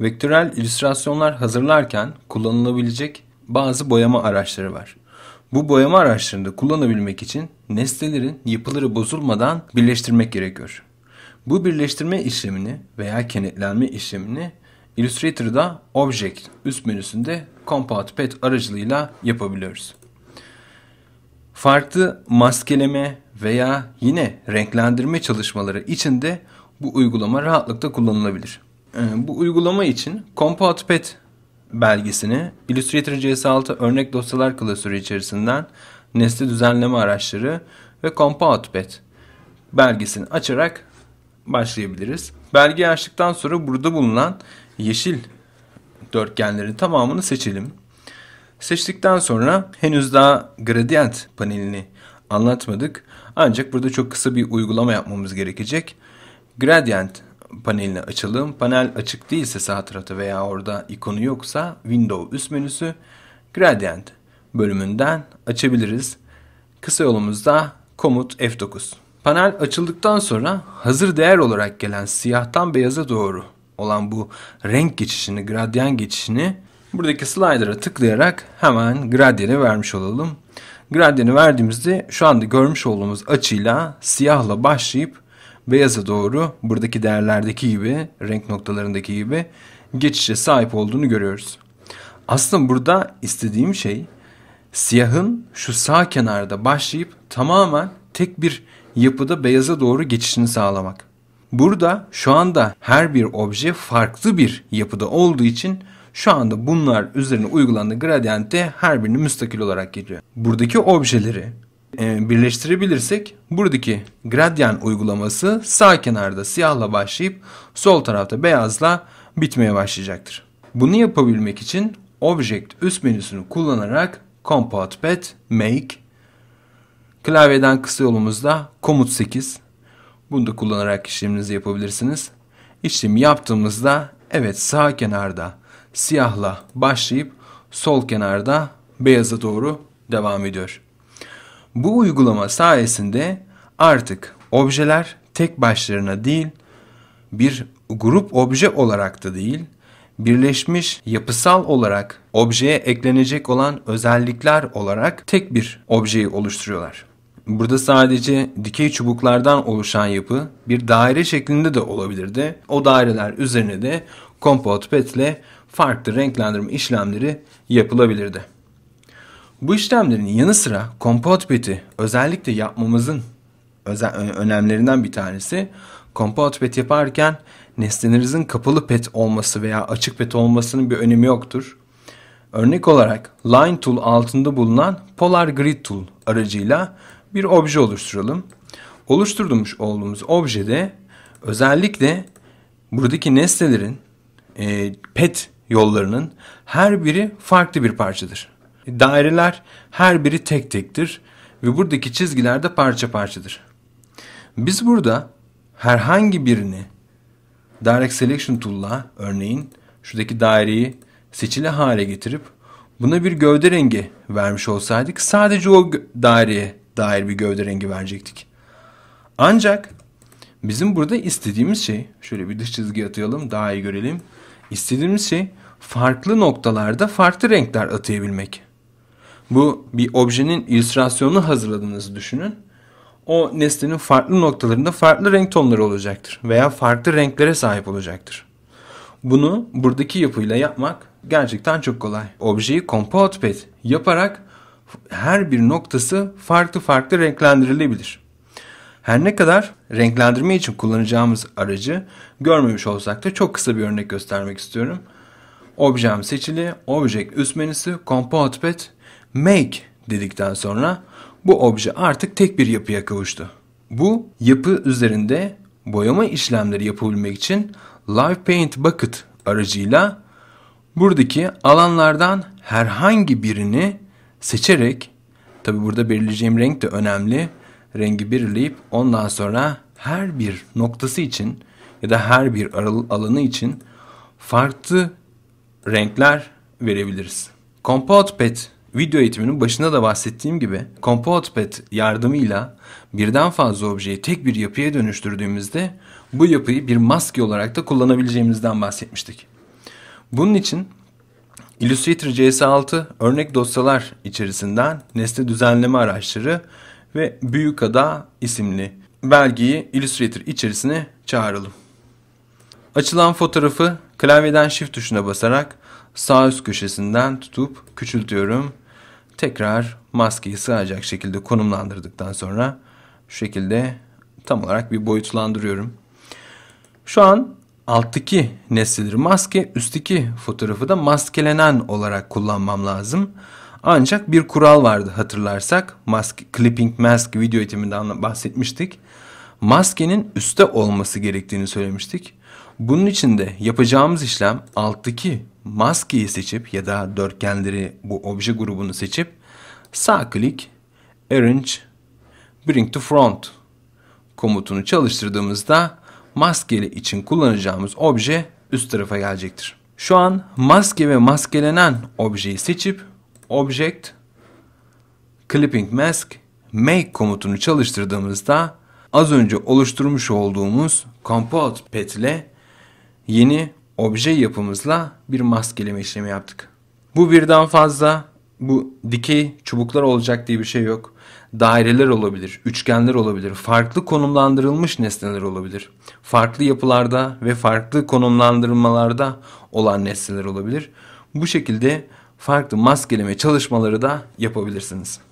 Vektörel illüstrasyonlar hazırlarken kullanılabilecek bazı boyama araçları var. Bu boyama araçlarını kullanabilmek için nesnelerin yapıları bozulmadan birleştirmek gerekiyor. Bu birleştirme işlemini veya kenetlenme işlemini Illustrator'da Object üst menüsünde Compound Pad aracılığıyla yapabiliyoruz. Farklı maskeleme veya yine renklendirme çalışmaları için de bu uygulama rahatlıkla kullanılabilir. Ee, bu uygulama için Compotpet belgesini Illustrator CS6 örnek dosyalar klasörü içerisinden nesne düzenleme araçları ve Compotpet belgesini açarak başlayabiliriz. Belge açtıktan sonra burada bulunan yeşil dörtgenlerin tamamını seçelim. Seçtikten sonra henüz daha gradient panelini anlatmadık. Ancak burada çok kısa bir uygulama yapmamız gerekecek. Gradient paneline açalım. Panel açık değilse sağ tarafta veya orada ikonu yoksa Window üst menüsü Gradient bölümünden açabiliriz. Kısa yolumuzda komut F9. Panel açıldıktan sonra hazır değer olarak gelen siyahtan beyaza doğru olan bu renk geçişini, gradyan geçişini buradaki slider'a tıklayarak hemen gradyene vermiş olalım. Gradyeni verdiğimizde şu anda görmüş olduğumuz açıyla siyahla başlayıp beyaza doğru buradaki değerlerdeki gibi, renk noktalarındaki gibi geçişe sahip olduğunu görüyoruz. Aslında burada istediğim şey siyahın şu sağ kenarda başlayıp tamamen tek bir yapıda beyaza doğru geçişini sağlamak. Burada şu anda her bir obje farklı bir yapıda olduğu için şu anda bunlar üzerine uygulandığı gradyente her birini müstakil olarak geliyor. Buradaki objeleri e, birleştirebilirsek buradaki gradyan uygulaması sağ kenarda siyahla başlayıp sol tarafta beyazla bitmeye başlayacaktır. Bunu yapabilmek için Object üst menüsünü kullanarak Compound Pad Make klavyeden kısa yolumuzda Komut 8 bunu da kullanarak işleminizi yapabilirsiniz. İşlemi yaptığımızda evet sağ kenarda siyahla başlayıp sol kenarda beyaza doğru devam ediyor. Bu uygulama sayesinde artık objeler tek başlarına değil, bir grup obje olarak da değil, birleşmiş yapısal olarak objeye eklenecek olan özellikler olarak tek bir objeyi oluşturuyorlar. Burada sadece dikey çubuklardan oluşan yapı bir daire şeklinde de olabilirdi. O daireler üzerine de kompot petle farklı renklendirme işlemleri yapılabilirdi. Bu işlemlerin yanı sıra kompot peti özellikle yapmamızın özel, önemlerinden bir tanesi kompot pet yaparken nesnenizin kapalı pet olması veya açık pet olmasının bir önemi yoktur. Örnek olarak line tool altında bulunan polar grid tool aracıyla bir obje oluşturalım. Oluşturduğumuz olduğumuz objede özellikle buradaki nesnelerin e, pet yollarının her biri farklı bir parçadır. Daireler her biri tek tektir ve buradaki çizgiler de parça parçadır. Biz burada herhangi birini Direct Selection Tool'la örneğin şuradaki daireyi seçili hale getirip buna bir gövde rengi vermiş olsaydık sadece o daireye dair bir gövde rengi verecektik. Ancak bizim burada istediğimiz şey şöyle bir dış çizgi atayalım daha iyi görelim. İstediğimiz şey farklı noktalarda farklı renkler atayabilmek bu bir objenin illüstrasyonunu hazırladığınızı düşünün. O nesnenin farklı noktalarında farklı renk tonları olacaktır veya farklı renklere sahip olacaktır. Bunu buradaki yapıyla yapmak gerçekten çok kolay. Objeyi compound pad yaparak her bir noktası farklı farklı renklendirilebilir. Her ne kadar renklendirme için kullanacağımız aracı görmemiş olsak da çok kısa bir örnek göstermek istiyorum. Objem seçili, Object üst menüsü, Compound Pad make dedikten sonra bu obje artık tek bir yapıya kavuştu. Bu yapı üzerinde boyama işlemleri yapabilmek için Live Paint Bucket aracıyla buradaki alanlardan herhangi birini seçerek tabi burada belirleyeceğim renk de önemli rengi belirleyip ondan sonra her bir noktası için ya da her bir alanı için farklı renkler verebiliriz. Compound Pad Video eğitiminin başında da bahsettiğim gibi Compot yardımıyla birden fazla objeyi tek bir yapıya dönüştürdüğümüzde bu yapıyı bir maske olarak da kullanabileceğimizden bahsetmiştik. Bunun için Illustrator CS6 örnek dosyalar içerisinden nesne düzenleme araçları ve Büyük Ada isimli belgeyi Illustrator içerisine çağıralım. Açılan fotoğrafı klavyeden Shift tuşuna basarak sağ üst köşesinden tutup küçültüyorum. Tekrar maskeyi sığacak şekilde konumlandırdıktan sonra şu şekilde tam olarak bir boyutlandırıyorum. Şu an alttaki nesneleri maske, üstteki fotoğrafı da maskelenen olarak kullanmam lazım. Ancak bir kural vardı hatırlarsak. Mask, clipping mask video eğitiminden bahsetmiştik. Maskenin üstte olması gerektiğini söylemiştik. Bunun için de yapacağımız işlem alttaki maskeyi seçip ya da dörtgenleri bu obje grubunu seçip sağ klik Arrange Bring to Front komutunu çalıştırdığımızda maskeli için kullanacağımız obje üst tarafa gelecektir. Şu an maske ve maskelenen objeyi seçip Object Clipping Mask Make komutunu çalıştırdığımızda az önce oluşturmuş olduğumuz Compose Pet ile yeni obje yapımızla bir maskeleme işlemi yaptık. Bu birden fazla bu dikey çubuklar olacak diye bir şey yok. Daireler olabilir, üçgenler olabilir, farklı konumlandırılmış nesneler olabilir. Farklı yapılarda ve farklı konumlandırmalarda olan nesneler olabilir. Bu şekilde farklı maskeleme çalışmaları da yapabilirsiniz.